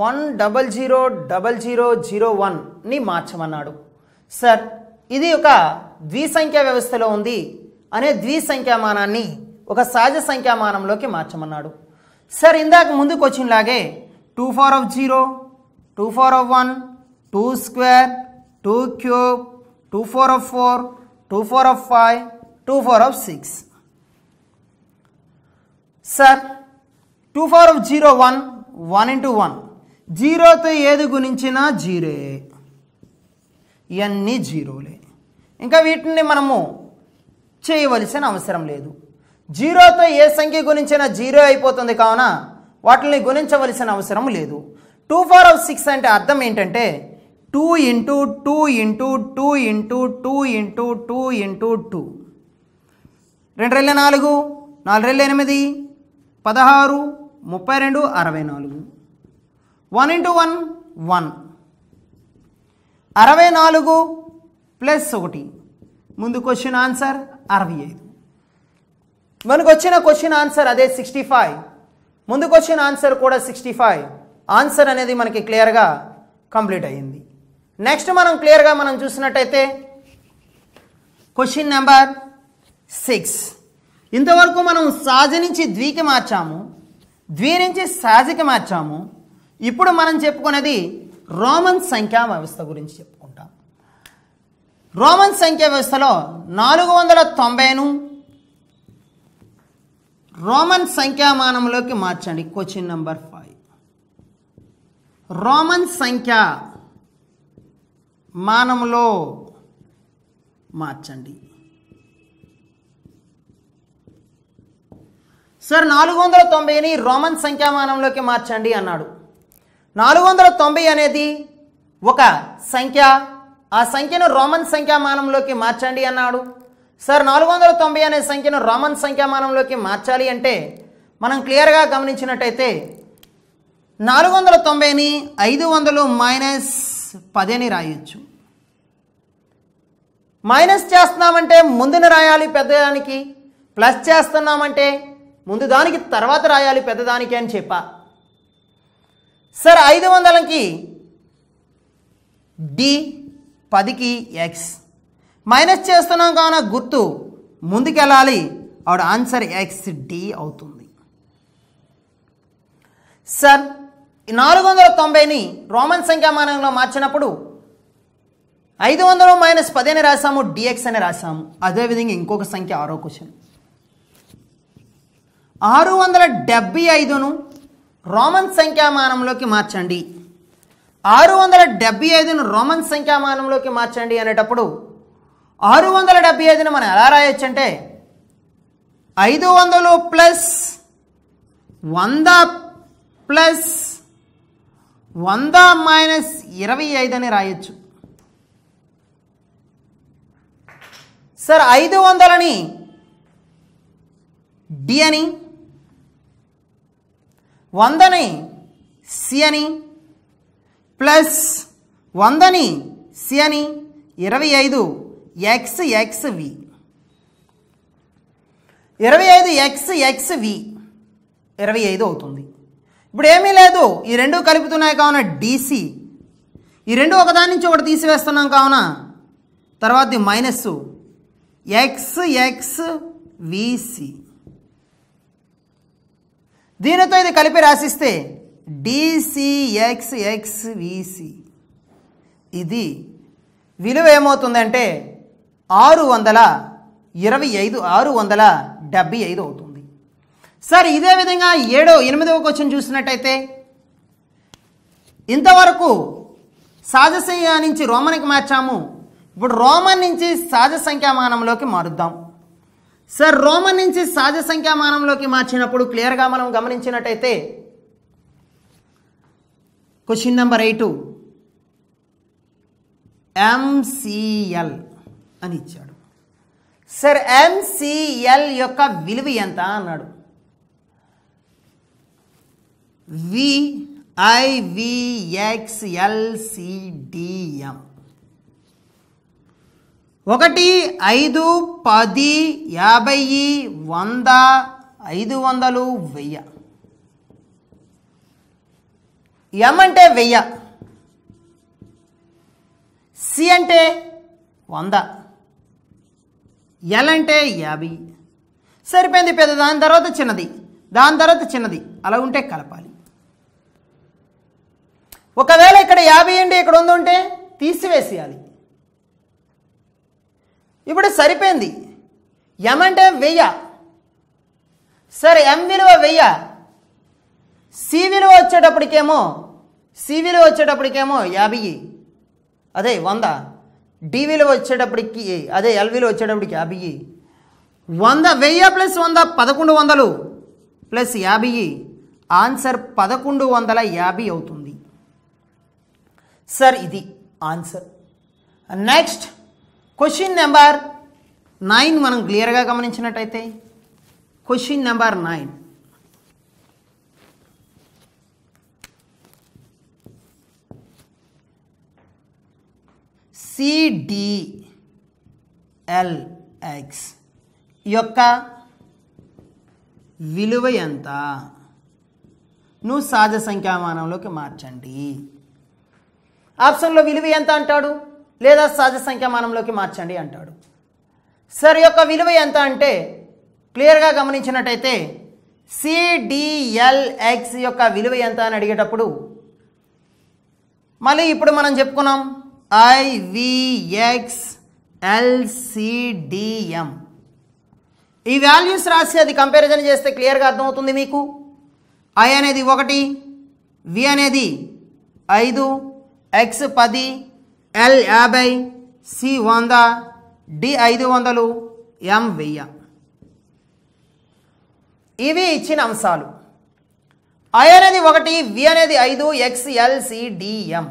one double zero double zero zero వన్ని మార్చమన్నాడు sir ఇది ఒక ద్విసంఖ్యా వ్యవస్థలో ఉంది అనే ద్విసంఖ్యామానాన్ని ఒక సహజ సంఖ్యామానంలోకి మార్చమన్నాడు సార్ ఇందాక ముందుకు వచ్చినలాగే two four of zero two four of one two square two cube two four of four two four of five two four of six sir two four of zero one one into one జీరోతో ఏది గుణించినా zero ఇవన్నీ జీరోలే ఇంకా వీటిని మనము చేయవలసిన అవసరం లేదు జీరోతో ఏ సంఖ్య గుణించినా జీరో అయిపోతుంది కావున వాటిని గుణించవలసిన అవసరం లేదు టూ ఫోర్ ఆఫ్ సిక్స్ అంటే అర్థం ఏంటంటే two into two into two into two into two into two రెండు రెళ్ళ నాలుగు నాలుగు రెళ్ళ ఎనిమిది పదహారు ముప్పై రెండు అరవై నాలుగు వన్ ఇంటూ వన్ వన్ అరవై నాలుగు ప్లస్ ఒకటి ముందు క్వశ్చన్ ఆన్సర్ అరవై ఐదు మనకు వచ్చిన క్వశ్చన్ ఆన్సర్ అదే సిక్స్టీ ఫైవ్ ముందు క్వశ్చన్ ఆన్సర్ కూడా సిక్స్టీ ఫైవ్ ఆన్సర్ అనేది మనకి క్లియర్గా కంప్లీట్ అయ్యింది నెక్స్ట్ మనం క్లియర్గా మనం చూసినట్టయితే క్వశ్చన్ నెంబర్ సిక్స్ ఇంతవరకు మనం సాజ నుంచి ద్వికి మార్చాము ద్వి నుంచి సాజికి మార్చాము ఇప్పుడు మనం చెప్పుకునేది రోమన్ సంఖ్యా వ్యవస్థ గురించి చెప్పుకుంటాం రోమన్ సంఖ్యా వ్యవస్థలో నాలుగు వందల తొంభైను రోమన్ సంఖ్యామానంలోకి మార్చండి క్వశ్చన్ నెంబర్ ఫైవ్ రోమన్ సంఖ్య మానంలో మార్చండి సార్ నాలుగు వందల తొంభైని రోమన్ సంఖ్యామానంలోకి మార్చండి అన్నాడు నాలుగు వందల తొంభై అనేది ఒక సంఖ్య ఆ సంఖ్యను రోమన్ సంఖ్యామానంలోకి మార్చండి అన్నాడు సార్ నాలుగు వందల తొంభై అనే సంఖ్యను రోమన్ సంఖ్యామానంలోకి మార్చాలి అంటే మనం క్లియర్గా గమనించినట్టయితే నాలుగు వందల తొంభైని ఐదు వందలు మైనస్ పదని రాయొచ్చు మైనస్ చేస్తున్నామంటే ముందుని రాయాలి పెద్దదానికి ప్లస్ చేస్తున్నామంటే ముందు దానికి తర్వాత రాయాలి పెద్దదానికి అని చెప్పా సార్ ఐదు వందలకి డి పదికి ఎక్స్ మైనస్ చేస్తున్నాం కావున గుర్తు ముందుకెళ్ళాలి ఆవిడ ఆన్సర్ ఎక్స్ డి అవుతుంది సార్ నాలుగు వందల తొంభైని రోమన్ సంఖ్యామానంలో మార్చినప్పుడు ఐదు వందలు మైనస్ పది అని రాసాము డిఎక్స్ అని రాసాము అదేవిధంగా ఇంకొక సంఖ్య ఆరో క్వశ్చన్ ఆరు వందల డెబ్బై ఐదును రోమన్ సంఖ్యామానంలోకి మార్చండి ఆరు వందల డెబ్బై ఐదును రోమన్ సంఖ్యామానంలోకి మార్చండి అనేటప్పుడు ఆరు వందల డెబ్బై ఐదును మనం ఎలా రాయొచ్చు అంటే ఐదు వందలు ప్లస్ వంద ప్లస్ వంద మైనస్ ఇరవై ఐదు అని రాయొచ్చు సార్ ఐదు వందలని డి అని వందని సి అని ప్లస్ వందని సి అని ఇరవై ఐదు ఎక్స్ ఎక్స్ వి ఇరవై ఐదు ఎక్స్ ఎక్స్ వి ఇరవై ఐదు అవుతుంది ఇప్పుడు ఏమీ లేదు ఈ రెండు కలుపుతున్నాయి కావున డీసీ ఈ రెండు ఒకదాని నుంచి ఒకటి తీసివేస్తున్నాం కావున తర్వాత మైనస్ ఎక్స్ ఎక్స్ విసి దీనితో ఇది కలిపి రాసిస్తే డిసిఎక్స్ఎక్స్విసి ఇది విలువ ఏమవుతుందంటే ఆరు వందల ఇరవై ఐదు ఆరు వందల డెబ్బై ఐదు అవుతుంది సార్ ఇదే విధంగా ఏడో ఎనిమిదవ క్వశ్చన్ చూసినట్టయితే ఇంతవరకు సహజ నుంచి రోమన్కి మార్చాము ఇప్పుడు రోమన్ నుంచి సహజ సంఖ్యామానంలోకి మారుద్దాం సార్ రోమన్ నుంచి సహజ సంఖ్యామానంలోకి మార్చినప్పుడు క్లియర్గా మనం గమనించినట్టయితే క్వశ్చన్ నెంబర్ ఎయిట్ ఎంసీఎల్ అని ఇచ్చాడు సార్ ఎంసీఎల్ యొక్క విలువ ఎంత అన్నాడు విఐవిఎక్స్ఎల్సిడిఎం ఒకటి ఐదు పది యాభై వంద ఐదు వందలు వెయ్య ఎం అంటే వెయ్య సి అంటే వంద ఎల్ అంటే యాభై సరిపోయింది పెద్ద దాని తర్వాత చిన్నది దాని తర్వాత చిన్నది అలా ఉంటే కలపాలి ఒకవేళ ఇక్కడ యాభై అండి ఇక్కడ ఉందంటే తీసివేసేయాలి ఇప్పుడు సరిపోయింది ఎం అంటే వెయ్య సరే ఎం విలువ వెయ్య సి విలువ వచ్చేటప్పటికేమో సి విలువ వచ్చేటప్పటికేమో యాభై అదే వంద డి విలువ వచ్చేటప్పటికి అదే ఎల్ విలువ వచ్చేటప్పటికి యాభై వంద వెయ్యి ప్లస్ వంద పదకొండు వందలు ప్లస్ యాభై ఆన్సర్ పదకొండు వందల యాభై అవుతుంది సార్ ఇది answer next question number nine మనం క్లియర్గా గమనించినట్టయితే క్వశ్చన్ నెంబర్ నైన్ సిడిఎల్ఎక్స్ యొక్క విలువ ఎంత నువ్వు సహజ సంఖ్యామానంలోకి మార్చండి ఆప్షన్లో విలువ ఎంత అంటాడు లేదా సహజ సంఖ్యామానంలోకి మార్చండి అంటాడు సార్ యొక్క విలువ ఎంత అంటే క్లియర్గా గమనించినట్టయితే సిడిఎల్ఎక్స్ యొక్క విలువ ఎంత అని అడిగేటప్పుడు మళ్ళీ ఇప్పుడు మనం చెప్పుకున్నాం ఐవిఎక్స్ ఎల్సిడిఎం ఈ వాల్యూస్ రాసి అది కంపారిజన్ చేస్తే క్లియర్గా అర్థమవుతుంది మీకు ఐ అనేది ఒకటి వి అనేది ఐదు ఎక్స్ పది ఎల్ యాభై సి వంద డి ఐదు వందలు ఎం వెయ్య ఇవి ఇచ్చిన అంశాలు ఐ అనేది ఒకటి వి అనేది ఐదు X L C D M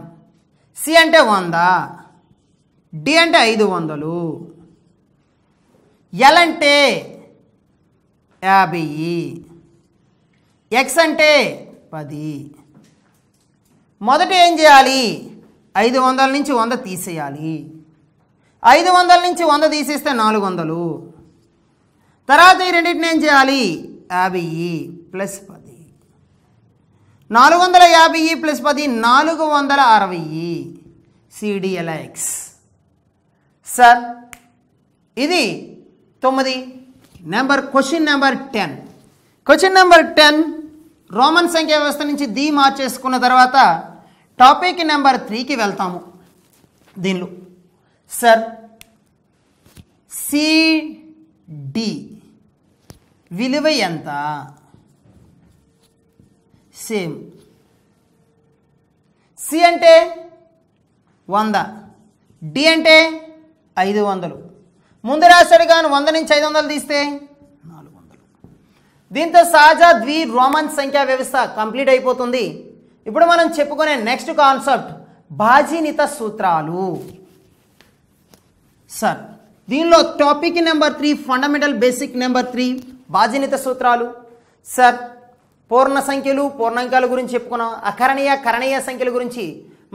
C అంటే వంద డి అంటే ఐదు వందలు ఎల్ అంటే యాభై ఎక్స్ అంటే పది మొదట ఏం చేయాలి ఐదు వందల నుంచి వంద తీసేయాలి ఐదు వందల నుంచి వంద తీసేస్తే నాలుగు వందలు తర్వాత ఈ రెండింటిని ఏం చేయాలి యాభై ప్లస్ పది నాలుగు వందల యాభై ప్లస్ పది నాలుగు వందల అరవై సిడిఎల్ఎక్స్ సార్ ఇది తొమ్మిది number question number ten question number ten Roman సంఖ్యా వ్యవస్థ నుంచి ది మార్చేసుకున్న తర్వాత టాపిక్ నెంబర్ త్రీకి వెళ్తాము దీనిలో సార్ సిడి విలువ ఎంత సేమ్ సి అంటే వంద డి అంటే ఐదు వందలు ముందు రాశాడు కానీ వంద నుంచి ఐదు వందలు తీస్తే నాలుగు వందలు దీంతో సహజ ద్వి రోమన్ సంఖ్యా వ్యవస్థ కంప్లీట్ అయిపోతుంది ఇప్పుడు మనం చెప్పుకునే నెక్స్ట్ కాన్సెప్ట్ బాజీనిత సూత్రాలు సార్ దీనిలో topic number three fundamental basic number three బాజీనిత సూత్రాలు సార్ పూర్ణ సంఖ్యలు పూర్ణాంకాల గురించి చెప్పుకున్నాం అకరణీయ కరణీయ సంఖ్యల గురించి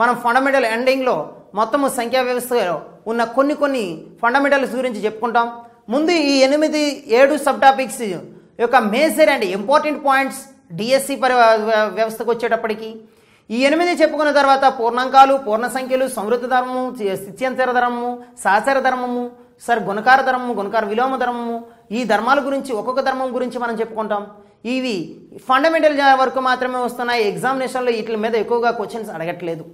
మనం ఫండమెంటల్ ఎండింగ్లో మొత్తము సంఖ్యా వ్యవస్థలో ఉన్న కొన్ని కొన్ని ఫండమెంటల్స్ గురించి చెప్పుకుంటాం ముందు ఈ ఎనిమిది ఏడు సబ్ టాపిక్స్ యొక్క major and important points DSC పరి వ్యవస్థకు వచ్చేటప్పటికి ఈ ఎనిమిది చెప్పుకున్న తర్వాత పూర్ణాంకాలు పూర్ణ సంఖ్యలు సంవృత ధర్మము స్థిత్యంతర ధర్మము సాచర ధర్మము సార్ గుణకార ధర్మము గుణకార విలోమ ధర్మము ఈ ధర్మాల గురించి ఒక్కొక్క ధర్మం గురించి మనం చెప్పుకుంటాం ఇవి ఫండమెంటల్ వరకు మాత్రమే వస్తున్నాయి ఎగ్జామినేషన్లో వీటి మీద ఎక్కువగా క్వశ్చన్స్ అడగట్లేదు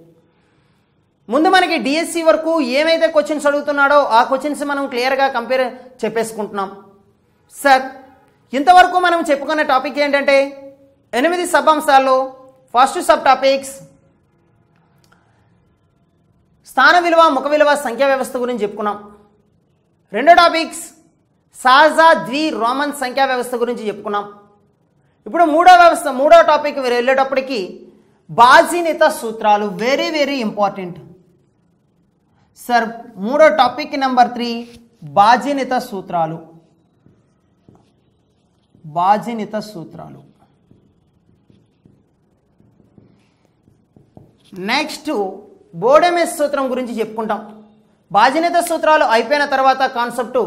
ముందు మనకి డిఎస్సి వరకు ఏమైతే క్వశ్చన్స్ అడుగుతున్నాడో ఆ క్వశ్చన్స్ మనం క్లియర్గా కంపేర్ చెప్పేసుకుంటున్నాం సార్ ఇంతవరకు మనం చెప్పుకునే టాపిక్ ఏంటంటే ఎనిమిది సబ్అంశాల్లో ఫస్ట్ సబ్ టాపిక్స్ స్థాన విలువ ముఖ విలువ సంఖ్యా వ్యవస్థ గురించి చెప్పుకున్నాం రెండో టాపిక్స్ సహజ ద్వి రోమన్ సంఖ్యా వ్యవస్థ గురించి చెప్పుకున్నాం ఇప్పుడు మూడో వ్యవస్థ మూడో టాపిక్ వెళ్ళేటప్పటికి బాజీనిత సూత్రాలు వెరీ వెరీ ఇంపార్టెంట్ సార్ మూడో టాపిక్ నెంబర్ త్రీ బాజీనిత సూత్రాలు బాజీనిత సూత్రాలు నెక్స్ట్ బోడెమెస్ సూత్రం గురించి చెప్పుకుంటాం బాజినేత సూత్రాలు అయిపోయిన తర్వాత కాన్సెప్టు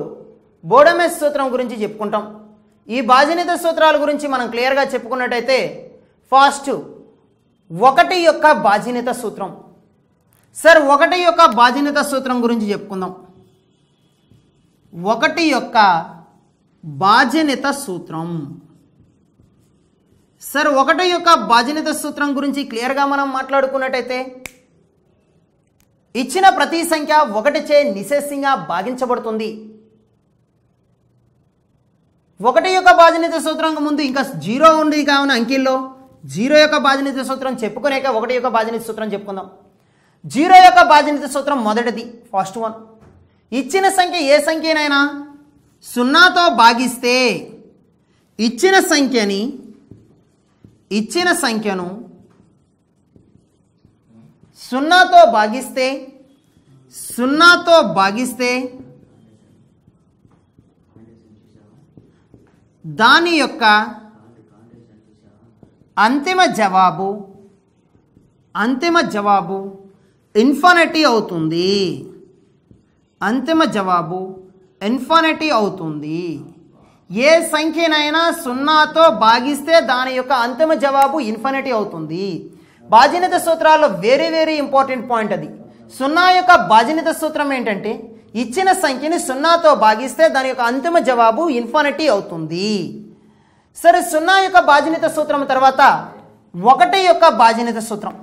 బోడమెస్ సూత్రం గురించి చెప్పుకుంటాం ఈ బాజినేత సూత్రాల గురించి మనం క్లియర్గా చెప్పుకున్నట్టయితే ఫాస్ట్ ఒకటి యొక్క బాజినేత సూత్రం సార్ ఒకటి యొక్క బాజనేత సూత్రం గురించి చెప్పుకుందాం ఒకటి యొక్క బాజనేత సూత్రం సార్ ఒకటి యొక్క బాజనిత సూత్రం గురించి క్లియర్గా మనం మాట్లాడుకున్నట్టయితే ఇచ్చిన ప్రతి సంఖ్య ఒకటిచే నిశేషంగా భాగించబడుతుంది ఒకటి యొక్క బాజనిత సూత్రం ముందు ఇంకా జీరో ఉంది కావున అంకిల్లో జీరో యొక్క బాజనిత సూత్రం చెప్పుకునేక ఒకటి యొక్క బాజనిత సూత్రం చెప్పుకుందాం జీరో యొక్క బాజనిత సూత్రం మొదటిది ఫస్ట్ వన్ ఇచ్చిన సంఖ్య ఏ సంఖ్యనైనా సున్నాతో భాగిస్తే ఇచ్చిన సంఖ్యని ఇచ్చిన సంఖ్యను సున్నాతో భాగిస్తే సున్నాతో భాగిస్తే దాని యొక్క అంతిమ జవాబు అంతిమ జవాబు ఇన్ఫానిటీ అవుతుంది అంతిమ జవాబు ఇన్ఫానిటీ అవుతుంది ఏ సంఖ్యనైనా సున్నాతో భాగిస్తే దాని యొక్క అంతిమ జవాబు ఇన్ఫినిటీ అవుతుంది బాజనిత సూత్రాల్లో వెరీ వెరీ ఇంపార్టెంట్ పాయింట్ అది సున్నా యొక్క బాజనిత సూత్రం ఏంటంటే ఇచ్చిన సంఖ్యని సున్నాతో భాగిస్తే దాని యొక్క అంతిమ జవాబు ఇన్ఫినిటీ అవుతుంది సరే సున్నా యొక్క బాజనిత సూత్రం తర్వాత ఒకటి యొక్క బాజనిత సూత్రం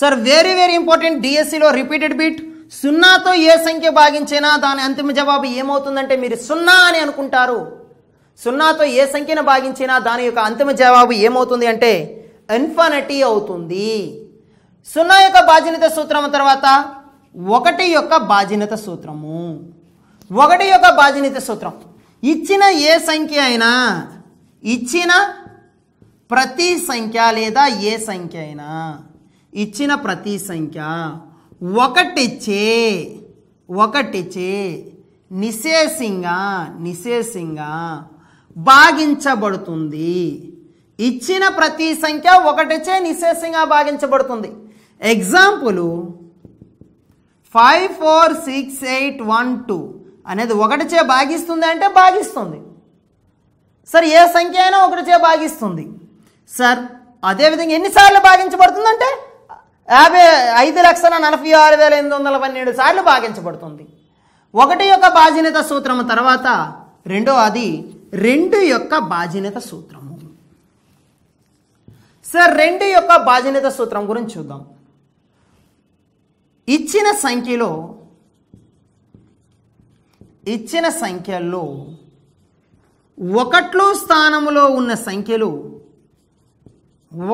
సార్ వెరీ వెరీ ఇంపార్టెంట్ డిఎస్సిలో రిపీటెడ్ బీట్ సున్నాతో ఏ సంఖ్య భాగించినా దాని అంతిమ జవాబు ఏమవుతుందంటే మీరు సున్నా అని అనుకుంటారు సున్నాతో ఏ సంఖ్యను భాగించినా దాని యొక్క అంతిమ జవాబు ఏమవుతుంది అంటే ఇన్ఫినిటీ అవుతుంది సున్నా యొక్క బాధ్యత సూత్రం తర్వాత ఒకటి యొక్క బాధ్యత సూత్రము ఒకటి యొక్క బాధ్యత సూత్రం ఇచ్చిన ఏ సంఖ్య అయినా ఇచ్చిన ప్రతి సంఖ్య లేదా ఏ సంఖ్య అయినా ఇచ్చిన ప్రతి సంఖ్య ఒకటి చే ఒకటి చే నిశేషంగా నిశేషంగా భాగించబడుతుంది ఇచ్చిన ప్రతి సంఖ్య ఒకటి చే నిశేషంగా భాగించబడుతుంది example five four six eight one two అనేది ఒకటి చే భాగిస్తుంది అంటే భాగిస్తుంది సార్ ఏ సంఖ్య అయినా ఒకటిచే భాగిస్తుంది సార్ అదేవిధంగా ఎన్నిసార్లు భాగించబడుతుందంటే యాభై ఐదు లక్షల నలభై ఆరు వేల ఎనిమిది వందల పన్నెండు సార్లు భాగించబడుతుంది ఒకటి యొక్క బాధ్యత సూత్రము తర్వాత రెండో అది రెండు యొక్క బాధ్యత సూత్రము సార్ రెండు యొక్క బాధ్యత సూత్రం గురించి చూద్దాం ఇచ్చిన సంఖ్యలో ఇచ్చిన సంఖ్యల్లో ఒకట్లో స్థానములో ఉన్న సంఖ్యలు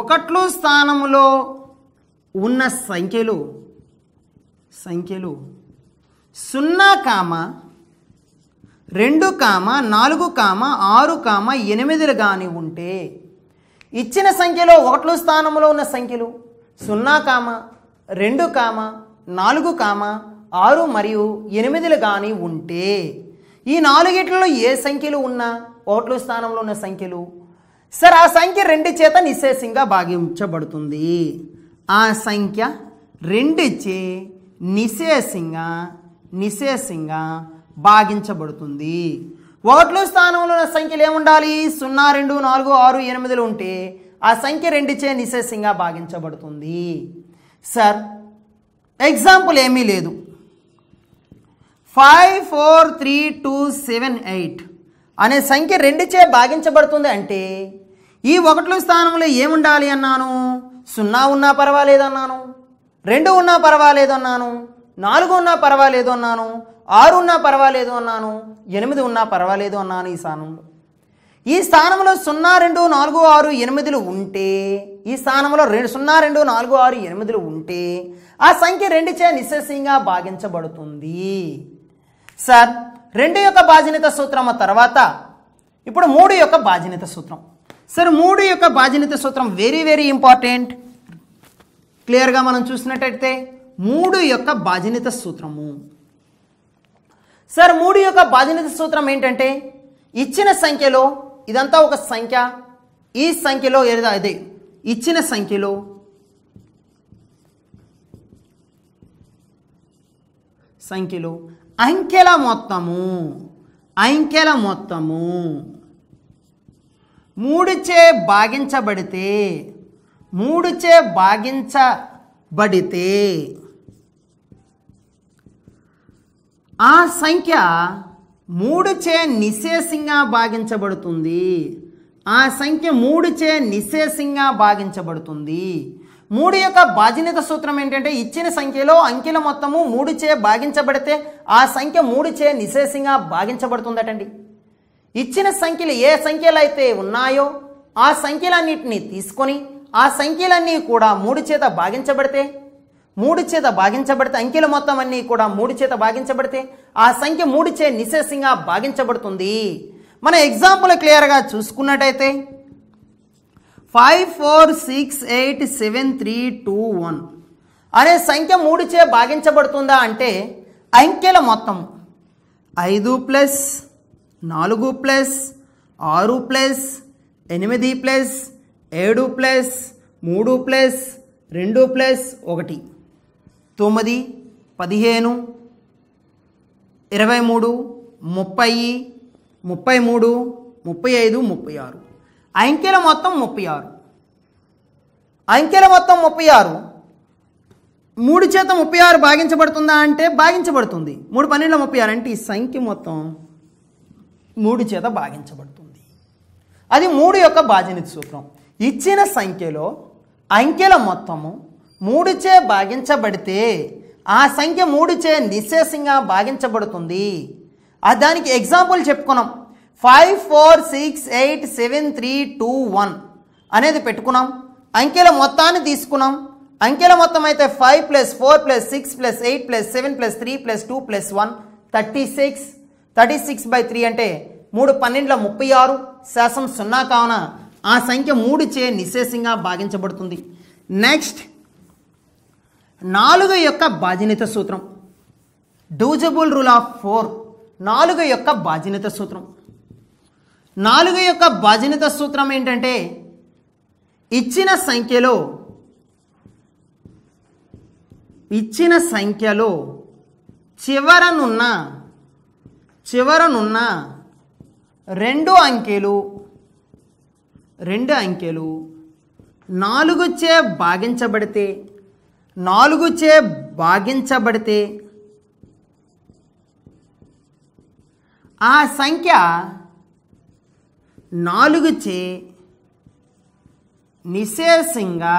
ఒకట్లో స్థానములో ఉన్న సంఖ్యలు సంఖ్యలు సున్నా కామ రెండు కామ నాలుగు కామ ఆరు కామ ఎనిమిదిలు కానీ ఉంటే ఇచ్చిన సంఖ్యలో ఒకట్లు స్థానంలో ఉన్న సంఖ్యలు సున్నా కామ రెండు కామ నాలుగు కామ ఆరు మరియు ఎనిమిదిలు కానీ ఉంటే ఈ నాలుగిట్లలో ఏ సంఖ్యలు ఉన్నా ఒకట్లు స్థానంలో ఉన్న సంఖ్యలు సరే ఆ సంఖ్య రెండు చేత నిశేషంగా భాగించబడుతుంది ఆ సంఖ్య రెండిచ్చి నిశేషంగా నిశేషంగా భాగించబడుతుంది ఓట్లు స్థానంలో ఉన్న సంఖ్యలు ఏముండాలి సున్నా రెండు నాలుగు ఆరు ఎనిమిదిలు ఉంటే ఆ సంఖ్య రెండిచే నిశేషంగా భాగించబడుతుంది సార్ ఎగ్జాంపుల్ ఏమీ లేదు five four three two seven eight అనే సంఖ్య రెండిచే భాగించబడుతుంది అంటే ఈ ఒకట్లో స్థానంలో ఏముండాలి అన్నాను సున్నా ఉన్నా పర్వాలేదన్నాను రెండు ఉన్నా పర్వాలేదన్నాను నాలుగు ఉన్నా పర్వాలేదు అన్నాను ఆరు ఉన్నా పర్వాలేదు అన్నాను ఎనిమిది ఉన్నా పర్వాలేదు అన్నాను ఈ స్థానంలో ఈ స్థానంలో సున్నా రెండు నాలుగు ఆరు ఎనిమిదిలు ఉంటే ఈ స్థానంలో రెండు సున్నా రెండు నాలుగు ఆరు ఎనిమిదిలు ఉంటే ఆ సంఖ్య రెండిచే నిశ్శేషంగా భాగించబడుతుంది సార్ రెండు యొక్క బాధ్యత సూత్రం తర్వాత ఇప్పుడు మూడు యొక్క బాధ్యత సూత్రం సరే మూడు యొక్క బాధ్యత సూత్రం వెరీ వెరీ ఇంపార్టెంట్ క్లియర్గా మనం చూసినట్టయితే మూడు యొక్క బాధ్యత సూత్రము సార్ మూడు యొక్క బాధ్యత సూత్రం ఏంటంటే ఇచ్చిన సంఖ్యలో ఇదంతా ఒక సంఖ్య ఈ సంఖ్యలో ఏదో అదే ఇచ్చిన సంఖ్యలో సంఖ్యలో అంకెల మొత్తము అంకెల మొత్తము మూడుచే భాగించబడితే మూడుచే భాగించబడితే ఆ సంఖ్య మూడుచే నిశేషంగా భాగించబడుతుంది ఆ సంఖ్య మూడుచే నిశేషంగా భాగించబడుతుంది మూడు యొక్క బాధ్యత సూత్రం ఏంటంటే ఇచ్చిన సంఖ్యలో అంకెల మొత్తము మూడుచే భాగించబడితే ఆ సంఖ్య మూడుచే నిశేషంగా భాగించబడుతుందటండి ఇచ్చిన సంఖ్యలు ఏ సంఖ్యలు అయితే ఉన్నాయో ఆ సంఖ్యలన్నింటినీ తీసుకొని ఆ సంఖ్యలన్నీ కూడా మూడు చేత భాగించబడితే మూడు చేత భాగించబడితే అంకెల మొత్తం అన్నీ కూడా మూడు చేత భాగించబడితే ఆ సంఖ్య మూడు చే నిశేషంగా భాగించబడుతుంది మన ఎగ్జాంపుల్ క్లియర్గా చూసుకున్నట్టయితే five four six eight seven three two one అనే సంఖ్య మూడు చే భాగించబడుతుందా అంటే అంకెల మొత్తం ఐదు ప్లస్ నాలుగు ప్లస్ ఆరు ప్లస్ ఎనిమిది ప్లస్ ఏడు ప్లస్ మూడు ప్లస్ రెండు ప్లస్ ఒకటి తొమ్మిది పదిహేను ఇరవై మూడు ముప్పై ముప్పై మూడు ముప్పై ఐదు ముప్పై ఆరు అంకెల మొత్తం ముప్పై ఆరు అంకెల మొత్తం ముప్పై ఆరు మూడు చేత ముప్పై ఆరు భాగించబడుతుందా అంటే భాగించబడుతుంది మూడు పన్నెండులో ముప్పై ఆరు అంటే ఈ సంఖ్య మొత్తం మూడు చేత భాగించబడుతుంది అది మూడు యొక్క భాజనితి సూత్రం ఇచ్చిన సంఖ్యలో అంకెల మొత్తము మూడుచే భాగించబడితే ఆ సంఖ్య మూడుచే నిశ్శేషంగా భాగించబడుతుంది దానికి ఎగ్జాంపుల్ చెప్పుకున్నాం five four six eight seven three two one అనేది పెట్టుకున్నాం అంకెల మొత్తాన్ని తీసుకున్నాం అంకెల మొత్తం అయితే five plus four plus six plus eight plus seven plus three plus two plus one thirty six thirty six by three అంటే మూడు పన్నెండుల ముప్పై ఆరు శాసం సున్నా కావున ఆ సంఖ్య మూడు చే నిశేషంగా భాగించబడుతుంది నెక్స్ట్ నాలుగు యొక్క బాధ్యత సూత్రం డూజబుల్ రూల్ ఆఫ్ ఫోర్ నాలుగు యొక్క బాధ్యత సూత్రం నాలుగు యొక్క బాధ్యత సూత్రం ఏంటంటే ఇచ్చిన సంఖ్యలో ఇచ్చిన సంఖ్యలో చివరనున్న చివరనున్న రెండు అంకెలు రెండు అంకెలు నాలుగుచే భాగించబడితే నాలుగుచే భాగించబడితే ఆ సంఖ్య నాలుగుచే నిశేషంగా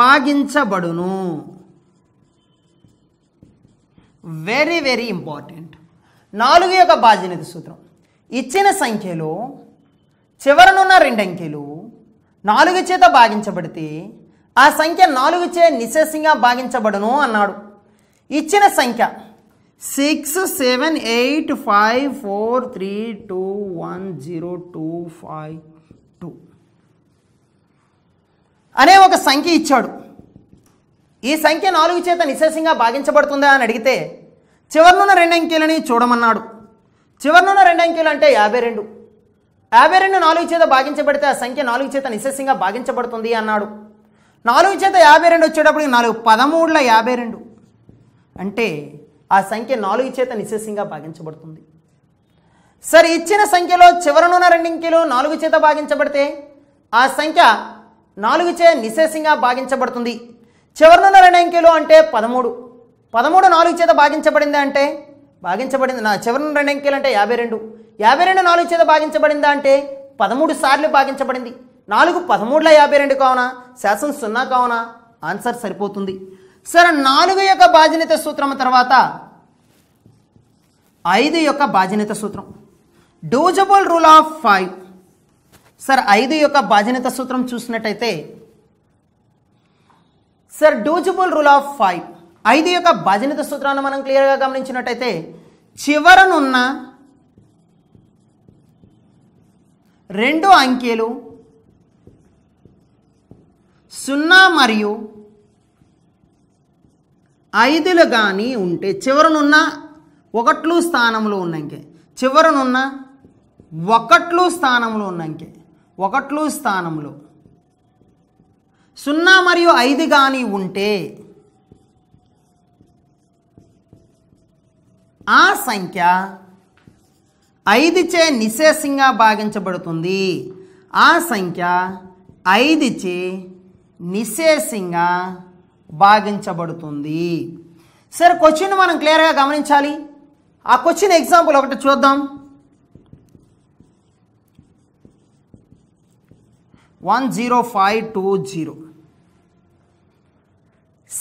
భాగించబడును వెరీ వెరీ ఇంపార్టెంట్ నాలుగు యొక్క బాధ్యత సూత్రం ఇచ్చిన సంఖ్యలో చివరనున్న అంకెలు నాలుగు చేత భాగించబడితే ఆ సంఖ్య నాలుగు చే నిశేషంగా భాగించబడను అన్నాడు ఇచ్చిన సంఖ్య six seven eight five four three two one zero two five two అనే ఒక సంఖ్య ఇచ్చాడు ఈ సంఖ్య నాలుగు చేత నిశేషంగా భాగించబడుతుందా అని అడిగితే చివరినున్న రెండు అంకెలని చూడమన్నాడు చివరిన రెండు అంకెలు అంటే యాభై రెండు యాభై రెండు నాలుగు చేత భాగించబడితే ఆ సంఖ్య నాలుగు చేత నిశ్శస్యంగా భాగించబడుతుంది అన్నాడు నాలుగు చేత యాభై రెండు వచ్చేటప్పటికి నాలుగు పదమూడుల యాభై రెండు అంటే ఆ సంఖ్య నాలుగు చేత నిశ్శస్యంగా భాగించబడుతుంది సరే ఇచ్చిన సంఖ్యలో చివరనున్న రెండు అంకెలు నాలుగు చేత భాగించబడితే ఆ సంఖ్య నాలుగు చే నిశ్శేషంగా భాగించబడుతుంది చివరనున్న రెండు అంకెలు అంటే పదమూడు పదమూడు నాలుగు చేత భాగించబడింది అంటే భాగించబడింది నా చివరి రెండు అంకెలు అంటే యాభై రెండు యాభై రెండు నాలుగు చేత భాగించబడిందా అంటే పదమూడు సార్లు భాగించబడింది నాలుగు పదమూడుల యాభై రెండు కావున శాసనం సున్నా కావున ఆన్సర్ సరిపోతుంది సరే నాలుగు యొక్క బాధ్యత సూత్రం తర్వాత ఐదు యొక్క బాధ్యత సూత్రం divisible rule of five sir ఐదు యొక్క బాధ్యత సూత్రం చూసినట్టయితే sir divisible rule of five ఐదు యొక్క భజనిత సూత్రాన్ని మనం క్లియర్గా గమనించినట్టయితే చివరనున్న రెండు అంకెలు సున్నా మరియు ఐదులు కానీ ఉంటే చివరనున్న ఒకట్లు స్థానంలో ఉన్నంకే చివరనున్న ఒకట్లు స్థానంలో ఉన్నంకే ఒకట్లు స్థానంలో సున్నా మరియు ఐదు కానీ ఉంటే ఆ సంఖ్య ఐదుచే నిశేషంగా భాగించబడుతుంది ఆ సంఖ్య ఐదుచే నిశేషంగా భాగించబడుతుంది సరే క్వశ్చన్ మనం క్లియర్గా గమనించాలి ఆ క్వశ్చన్ ఎగ్జాంపుల్ ఒకటి చూద్దాం one zero five two zero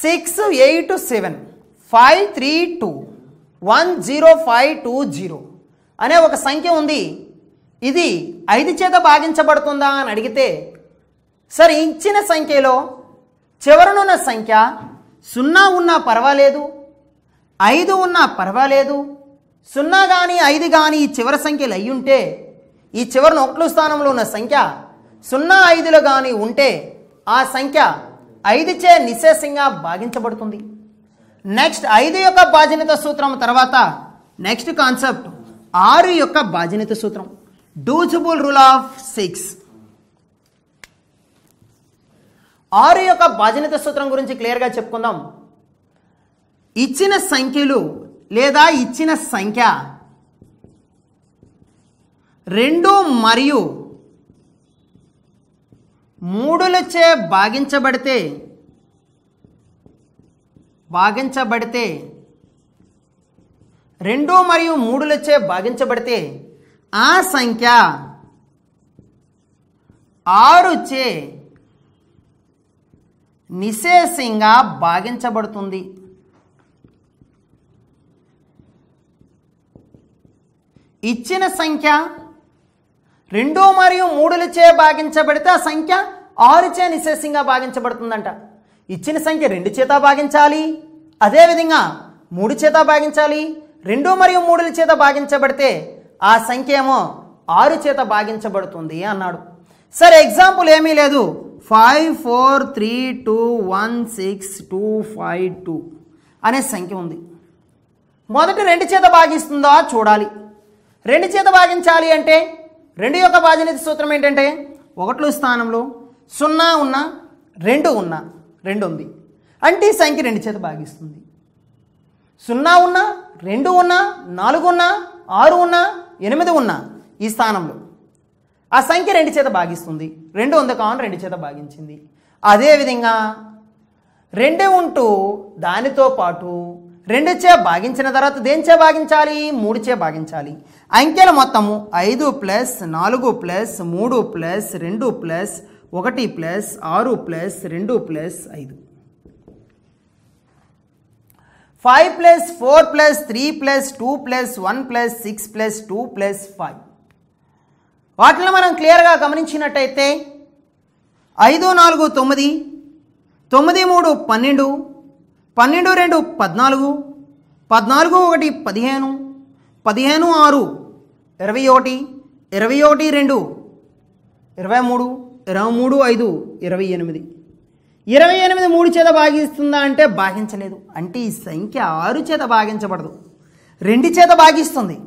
six eight seven five three two one zero five two zero అనే ఒక సంఖ్య ఉంది ఇది ఐదు చేత భాగించబడుతుందా అని అడిగితే సరే ఇచ్చిన సంఖ్యలో చివరనున్న సంఖ్య సున్నా ఉన్నా పర్వాలేదు ఐదు ఉన్నా పర్వాలేదు సున్నా కానీ ఐదు కానీ ఈ చివరి సంఖ్యలు ఉంటే ఈ చివరిన ఒకటో స్థానంలో ఉన్న సంఖ్య సున్నా ఐదులు కానీ ఉంటే ఆ సంఖ్య ఐదు చే నిశేషంగా భాగించబడుతుంది నెక్స్ట్ ఐదు యొక్క బాధ్యత సూత్రం తర్వాత నెక్స్ట్ కాన్సెప్ట్ ఆరు యొక్క బాధ్యత సూత్రం డూజబుల్ రూల్ ఆఫ్ సిక్స్ ఆరు యొక్క బాధ్యత సూత్రం గురించి క్లియర్గా చెప్పుకుందాం ఇచ్చిన సంఖ్యలు లేదా ఇచ్చిన సంఖ్య రెండు మరియు మూడులచే భాగించబడితే భాగించబడితే రెండు మరియు మూడులచే భాగించబడితే ఆ సంఖ్య ఆరుచే నిశేషంగా భాగించబడుతుంది ఇచ్చిన సంఖ్య రెండు మరియు మూడులచే భాగించబడితే ఆ సంఖ్య ఆరుచే నిశేషంగా భాగించబడుతుందంట ఇచ్చిన సంఖ్య రెండు చేత భాగించాలి అదేవిధంగా మూడు చేత భాగించాలి రెండు మరియు మూడుల చేత భాగించబడితే ఆ సంఖ్య ఏమో ఆరు చేత భాగించబడుతుంది అన్నాడు సరే ఎగ్జాంపుల్ ఏమీ లేదు five four three two one six two five two అనే సంఖ్య ఉంది మొదట రెండు చేత భాగిస్తుందా చూడాలి రెండు చేత భాగించాలి అంటే రెండు యొక్క భాజనిత సూత్రం ఏంటంటే ఒకట్లు స్థానంలో సున్నా ఉన్న రెండు ఉన్న రెండు ఉంది అంటే ఈ సంఖ్య రెండు చేత భాగిస్తుంది సున్నా ఉన్నా రెండు ఉన్నా నాలుగు ఉన్నా ఆరు ఉన్నా ఎనిమిది ఉన్నా ఈ స్థానంలో ఆ సంఖ్య రెండు చేత భాగిస్తుంది రెండు ఉంది కావున రెండు చేత భాగించింది అదేవిధంగా రెండే ఉంటూ దానితో పాటు రెండుచే భాగించిన తర్వాత దేనిచే భాగించాలి మూడుచే భాగించాలి అంకెల మొత్తము ఐదు ప్లస్ నాలుగు ప్లస్ మూడు ప్లస్ రెండు ప్లస్ ఒకటి ప్లస్ ఆరు ప్లస్ రెండు ప్లస్ ఐదు five plus four plus three plus two plus one plus six plus two plus five వాటిలో మనం క్లియర్గా గమనించినట్టయితే ఐదు నాలుగు తొమ్మిది తొమ్మిది మూడు పన్నెండు పన్నెండు రెండు పద్నాలుగు పద్నాలుగు ఒకటి పదిహేను పదిహేను ఆరు ఇరవై ఒకటి ఇరవై ఒకటి రెండు ఇరవై మూడు ఇరవై మూడు ఐదు ఇరవై ఎనిమిది ఇరవై ఎనిమిది మూడు చేత భాగిస్తుందా అంటే భాగించలేదు అంటే ఈ సంఖ్య ఆరు చేత భాగించబడదు రెండు చేత భాగిస్తుంది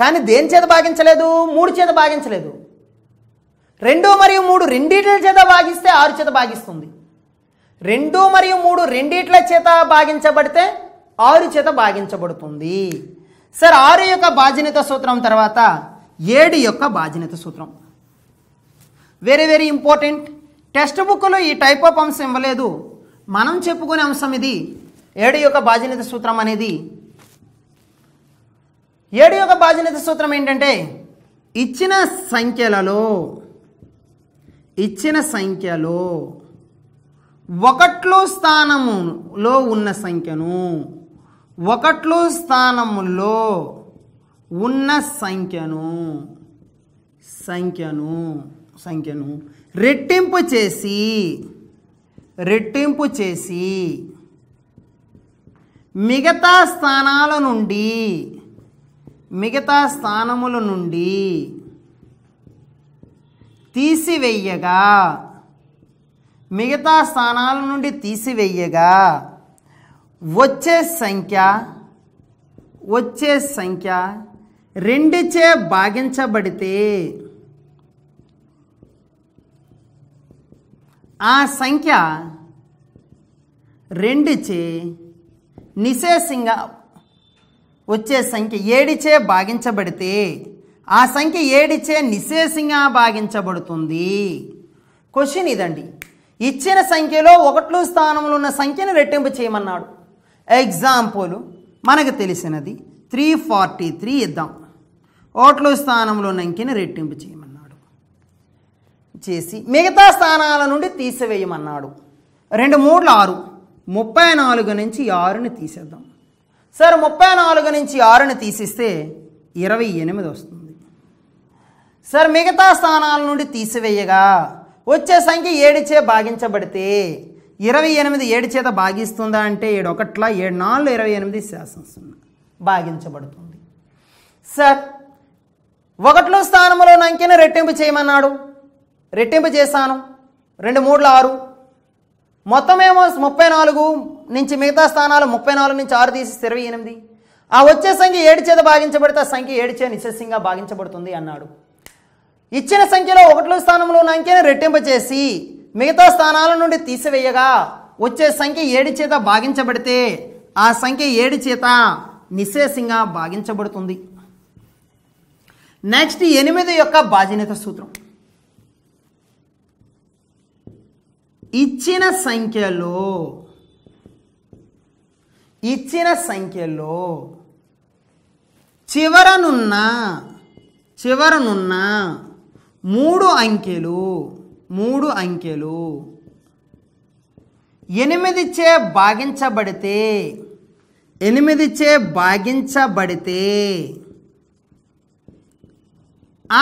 కానీ దేని చేత భాగించలేదు మూడు చేత భాగించలేదు రెండు మరియు మూడు రెండిట్ల చేత భాగిస్తే ఆరు చేత భాగిస్తుంది రెండు మరియు మూడు రెండిట్ల చేత భాగించబడితే ఆరు చేత భాగించబడుతుంది సార్ ఆరు యొక్క బాధ్యత సూత్రం తర్వాత ఏడు యొక్క బాధ్యత సూత్రం వెరీ వెరీ ఇంపార్టెంట్ టెక్స్ట్ బుక్లో ఈ టైప్ ఆఫ్ అంశం ఇవ్వలేదు మనం చెప్పుకునే అంశం ఇది ఏడు యొక్క బాధ్యత సూత్రం అనేది ఏడు యొక్క బాధ్యత సూత్రం ఏంటంటే ఇచ్చిన సంఖ్యలలో ఇచ్చిన సంఖ్యలో ఒకట్లో స్థానములో ఉన్న సంఖ్యను ఒకట్లో స్థానములో ఉన్న సంఖ్యను సంఖ్యను సంఖ్యను రెట్టింపు చేసి రెట్టింపు చేసి మిగతా స్థానాల నుండి మిగతా స్థానముల నుండి తీసివేయగా మిగతా స్థానాల నుండి తీసివేయగా వచ్చే సంఖ్య వచ్చే సంఖ్య రెండుచే భాగించబడితే ఆ సంఖ్య చే నిశేషంగా వచ్చే సంఖ్య ఏడిచే భాగించబడితే ఆ సంఖ్య ఏడిచే నిశేషంగా భాగించబడుతుంది క్వశ్చన్ ఇదండి ఇచ్చిన సంఖ్యలో ఒకట్లు స్థానంలో ఉన్న సంఖ్యను రెట్టింపు చేయమన్నాడు ఎగ్జాంపుల్ మనకు తెలిసినది త్రీ ఫార్టీ త్రీ ఇద్దాం ఓట్లు స్థానంలో ఉన్న అంకెని రెట్టింపు చేయమన్నాడు చేసి మిగతా స్థానాల నుండి తీసివేయమన్నాడు రెండు మూడుల ఆరు ముప్పై నాలుగు నుంచి ఆరుని తీసేద్దాం సార్ ముప్పై నాలుగు నుంచి ఆరుని తీసిస్తే ఇరవై ఎనిమిది వస్తుంది సార్ మిగతా స్థానాల నుండి తీసివేయగా వచ్చే సంఖ్య ఏడుచే భాగించబడితే ఇరవై ఎనిమిది ఏడు చేత భాగిస్తుందా అంటే ఏడు ఒకట్లా ఏడు నాలుగు ఇరవై ఎనిమిది శాసన సున్నా భాగించబడుతుంది సార్ ఒకట్లో స్థానంలో నంకెని రెట్టింపు చేయమన్నాడు రెట్టింపు చేశాను రెండు మూడుల ఆరు మొత్తం ఏమో ముప్పై నాలుగు నుంచి మిగతా స్థానాలు ముప్పై నాలుగు నుంచి ఆరు తీసి ఇరవై ఎనిమిది ఆ వచ్చే సంఖ్య ఏడు చేత భాగించబడితే ఆ సంఖ్య ఏడు చే నిశ్చస్యంగా భాగించబడుతుంది అన్నాడు ఇచ్చిన సంఖ్యలో ఒకటో స్థానంలో ఉన్న అంకెను రెట్టింపు చేసి మిగతా స్థానాల నుండి తీసివేయగా వచ్చే సంఖ్య ఏడు చేత భాగించబడితే ఆ సంఖ్య ఏడు చేత నిశ్చయసింగా భాగించబడుతుంది నెక్స్ట్ ఎనిమిది యొక్క బాధ్యత సూత్రం ఇచ్చిన సంఖ్యలో ఇచ్చిన సంఖ్యలో చివరనున్న చివరనున్న మూడు అంకెలు మూడు అంకెలు ఎనిమిదిచే భాగించబడితే ఎనిమిదిచే భాగించబడితే